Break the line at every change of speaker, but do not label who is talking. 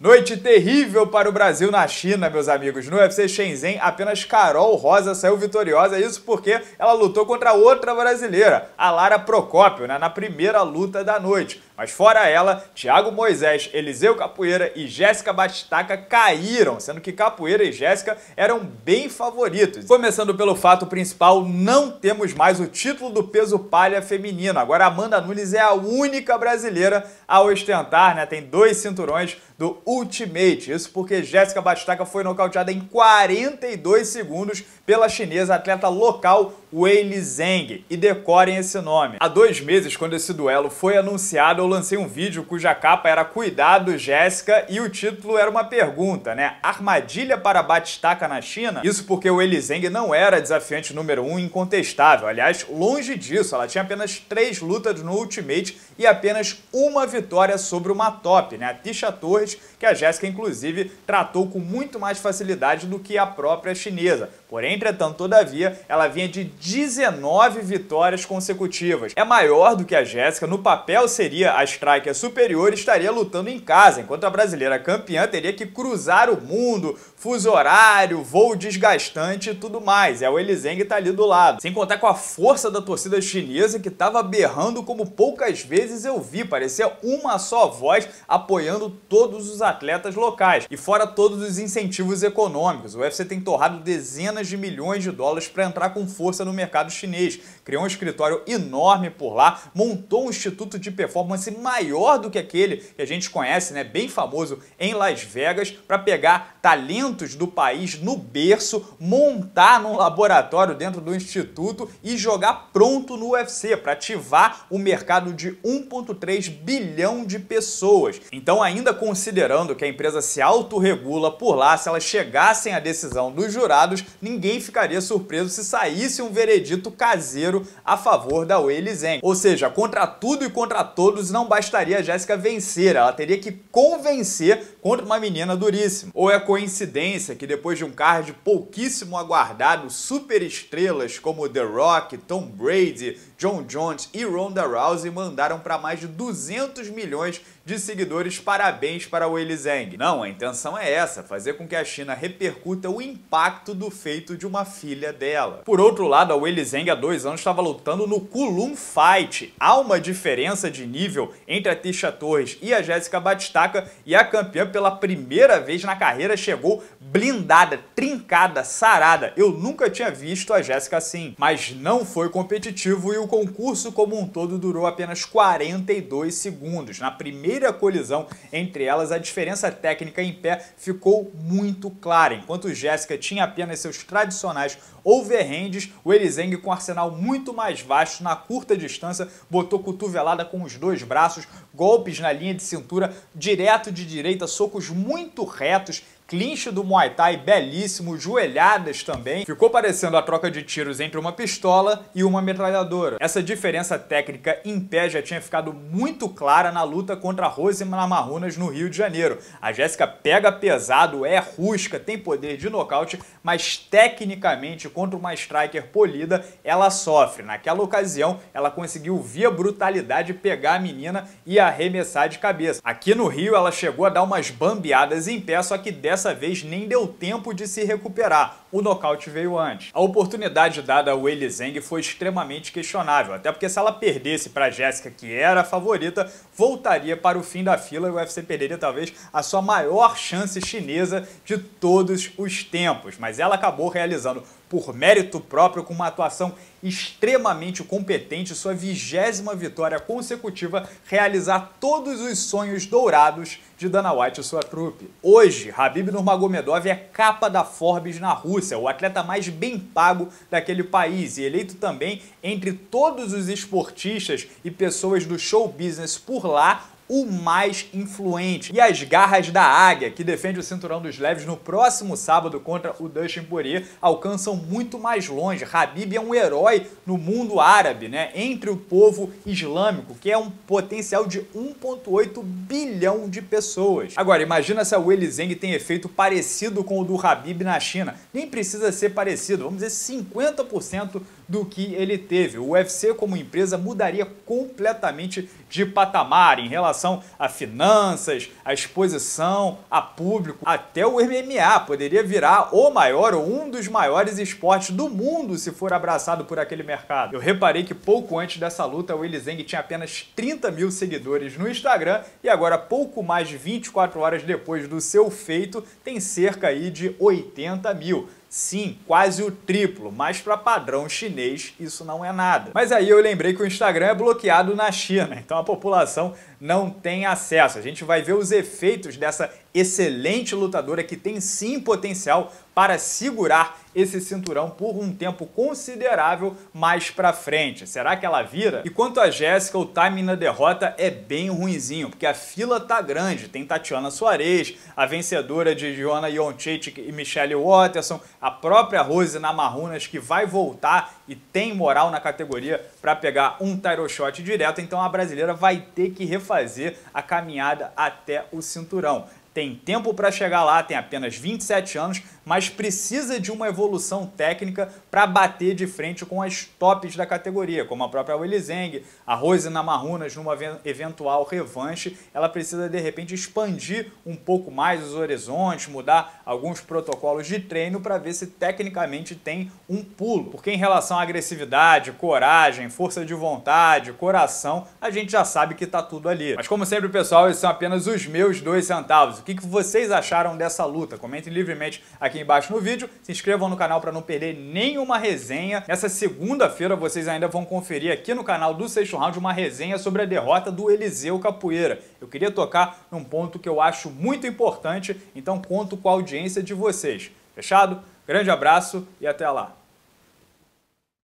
Noite terrível para o Brasil na China, meus amigos. No UFC Shenzhen, apenas Carol Rosa saiu vitoriosa, isso porque ela lutou contra outra brasileira, a Lara Procópio, né, na primeira luta da noite. Mas fora ela, Thiago Moisés, Eliseu Capoeira e Jéssica Batistaca caíram, sendo que Capoeira e Jéssica eram bem favoritos. Começando pelo fato principal, não temos mais o título do peso palha feminino. Agora Amanda Nunes é a única brasileira a ostentar, né? Tem dois cinturões do Ultimate. Isso porque Jéssica Batistaca foi nocauteada em 42 segundos pela chinesa atleta local Wei Zeng e decorem esse nome. Há dois meses, quando esse duelo foi anunciado, eu lancei um vídeo cuja capa era Cuidado, Jéssica, e o título era uma pergunta, né? Armadilha para Batistaca na China? Isso porque o Wei Zeng não era desafiante número um incontestável. Aliás, longe disso, ela tinha apenas três lutas no Ultimate e apenas uma vitória sobre uma top, né? A Tisha Torres, que a Jéssica, inclusive, tratou com muito mais facilidade do que a própria chinesa. Porém, entretanto, todavia, ela vinha de 19 vitórias consecutivas. É maior do que a Jéssica, no papel seria a striker superior e estaria lutando em casa, enquanto a brasileira campeã teria que cruzar o mundo, fuso horário, voo desgastante e tudo mais. É o Eliseng tá ali do lado. Sem contar com a força da torcida chinesa que tava berrando como poucas vezes eu vi, parecia uma só voz apoiando todos os atletas locais. E fora todos os incentivos econômicos, o UFC tem torrado dezenas de milhões de dólares para entrar com força no no mercado chinês, criou um escritório enorme por lá, montou um instituto de performance maior do que aquele que a gente conhece, né, bem famoso em Las Vegas, para pegar talentos do país no berço, montar num laboratório dentro do instituto e jogar pronto no UFC para ativar o mercado de 1.3 bilhão de pessoas. Então, ainda considerando que a empresa se autorregula por lá, se elas chegassem à decisão dos jurados, ninguém ficaria surpreso se saísse um veredito caseiro a favor da Weili Zeng. Ou seja, contra tudo e contra todos não bastaria a Jéssica vencer, ela teria que convencer contra uma menina duríssima. Ou é coincidência que depois de um card pouquíssimo aguardado, super estrelas como The Rock, Tom Brady John Jones e Ronda Rousey mandaram para mais de 200 milhões de seguidores parabéns para o Zhang. Não, a intenção é essa, fazer com que a China repercuta o impacto do feito de uma filha dela. Por outro lado, a Weili Zhang há dois anos estava lutando no Kulun Fight. Há uma diferença de nível entre a Tisha Torres e a Jéssica Batistaca e a campeã pela primeira vez na carreira chegou blindada, trincada, sarada. Eu nunca tinha visto a Jéssica assim, mas não foi competitivo e o concurso como um todo durou apenas 42 segundos. Na primeira colisão entre elas, a diferença técnica em pé ficou muito clara. Enquanto Jéssica tinha apenas seus tradicionais overhands, o Erizeng, com um arsenal muito mais vasto, na curta distância, botou cotovelada com os dois braços, golpes na linha de cintura, direto de direita, socos muito retos, clinch do Muay Thai belíssimo, joelhadas também. Ficou parecendo a troca de tiros entre uma pistola e uma metralhadora. Essa diferença técnica em pé já tinha ficado muito clara na luta contra a Rose Marrunas no Rio de Janeiro. A Jéssica pega pesado, é rusca, tem poder de nocaute, mas tecnicamente contra uma striker polida, ela sofre. Naquela ocasião, ela conseguiu via brutalidade pegar a menina e arremessar de cabeça. Aqui no Rio, ela chegou a dar umas bambeadas em pé, só que dessa dessa vez nem deu tempo de se recuperar o nocaute veio antes. A oportunidade dada a Weili Zeng foi extremamente questionável, até porque se ela perdesse para Jéssica, que era a favorita, voltaria para o fim da fila e o UFC perderia talvez a sua maior chance chinesa de todos os tempos. Mas ela acabou realizando por mérito próprio, com uma atuação extremamente competente, sua vigésima vitória consecutiva, realizar todos os sonhos dourados de Dana White e sua trupe. Hoje, Habib Nurmagomedov é capa da Forbes na Rússia Rússia, o atleta mais bem pago daquele país e eleito também entre todos os esportistas e pessoas do show business por lá o mais influente. E as garras da Águia, que defende o cinturão dos leves no próximo sábado contra o Dustin Poirier, alcançam muito mais longe. Habib é um herói no mundo árabe, né? Entre o povo islâmico, que é um potencial de 1.8 bilhão de pessoas. Agora, imagina se a Weili Zeng tem efeito parecido com o do Habib na China. Nem precisa ser parecido, vamos dizer 50% do que ele teve. O UFC, como empresa, mudaria completamente de patamar em relação a finanças, a exposição, a público. Até o MMA poderia virar o maior ou um dos maiores esportes do mundo se for abraçado por aquele mercado. Eu reparei que pouco antes dessa luta, o Willie tinha apenas 30 mil seguidores no Instagram e agora, pouco mais de 24 horas depois do seu feito, tem cerca aí de 80 mil. Sim, quase o triplo, mas para padrão chinês isso não é nada. Mas aí eu lembrei que o Instagram é bloqueado na China, então a população não tem acesso. A gente vai ver os efeitos dessa excelente lutadora é que tem sim potencial para segurar esse cinturão por um tempo considerável mais para frente. Será que ela vira? E quanto a Jéssica, o timing na derrota é bem ruinzinho, porque a fila tá grande. Tem Tatiana Soares, a vencedora de Joana Joncic e Michelle Watterson, a própria Rose Namarunas, que vai voltar e tem moral na categoria para pegar um title shot direto, então a brasileira vai ter que refazer a caminhada até o cinturão tem tempo para chegar lá, tem apenas 27 anos, mas precisa de uma evolução técnica para bater de frente com as tops da categoria, como a própria Willy Zeng, a Rose Namarunas, numa eventual revanche. Ela precisa de repente expandir um pouco mais os horizontes, mudar alguns protocolos de treino para ver se tecnicamente tem um pulo. Porque em relação à agressividade, coragem, força de vontade, coração, a gente já sabe que está tudo ali. Mas como sempre, pessoal, esses são apenas os meus dois centavos. O que vocês acharam dessa luta? Comentem livremente aqui embaixo no vídeo. Se inscrevam no canal para não perder nenhuma resenha. Nessa segunda-feira vocês ainda vão conferir aqui no canal do Sexto Round uma resenha sobre a derrota do Eliseu Capoeira. Eu queria tocar num ponto que eu acho muito importante, então conto com a audiência de vocês. Fechado? Grande abraço e até lá!